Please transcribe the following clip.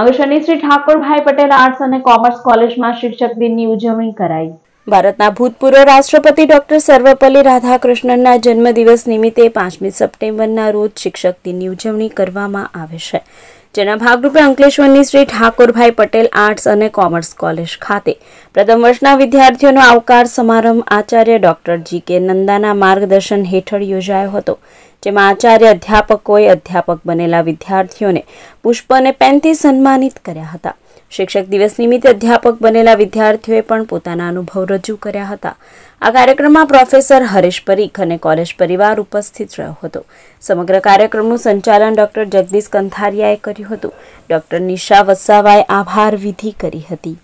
અંગે શ્રી ઠાકોરભાઈ પટેલ આર્ટસ અને કોમર્સ કોલેજમાં શિક્ષક દિનની ઉજવણી કરાઈ ભારતના ભૂતપૂર્વ રાષ્ટ્રપતિ ડોક્ટર સર્વપલ્લી રાધાકૃષ્ણનના જન્મદિવસ નિમિત્તે પાંચમી સપ્ટેમ્બરના રોજ શિક્ષક દિનની ઉજવણી કરવામાં આવે છે જેના ભાગરૂપે અંકલેશ્વરની શ્રી ઠાકોરભાઈ પટેલ આર્ટસ અને કોમર્સ કોલેજ ખાતે પ્રથમ વર્ષના વિદ્યાર્થીઓનો આવકાર સમારંભ આચાર્ય ડોક્ટર જી કે નંદાના માર્ગદર્શન હેઠળ યોજાયો હતો જેમાં આચાર્ય અધ્યાપકોએ અધ્યાપક બનેલા વિદ્યાર્થીઓને પુષ્પ અને પેનથી સન્માનિત કર્યા હતા શિક્ષક દિવસ નિમિત્તે અધ્યાપક બનેલા વિદ્યાર્થીઓએ પણ પોતાના અનુભવ રજૂ કર્યા હતા આ કાર્યક્રમમાં પ્રોફેસર હરીશ પરીખ અને કોલેજ પરિવાર ઉપસ્થિત રહ્યો હતો સમગ્ર કાર્યક્રમનું સંચાલન ડોક્ટર જગદીશ કંથારિયાએ કર્યું હતું ડોક્ટર નિશા વસાવાએ આભાર વિધિ કરી હતી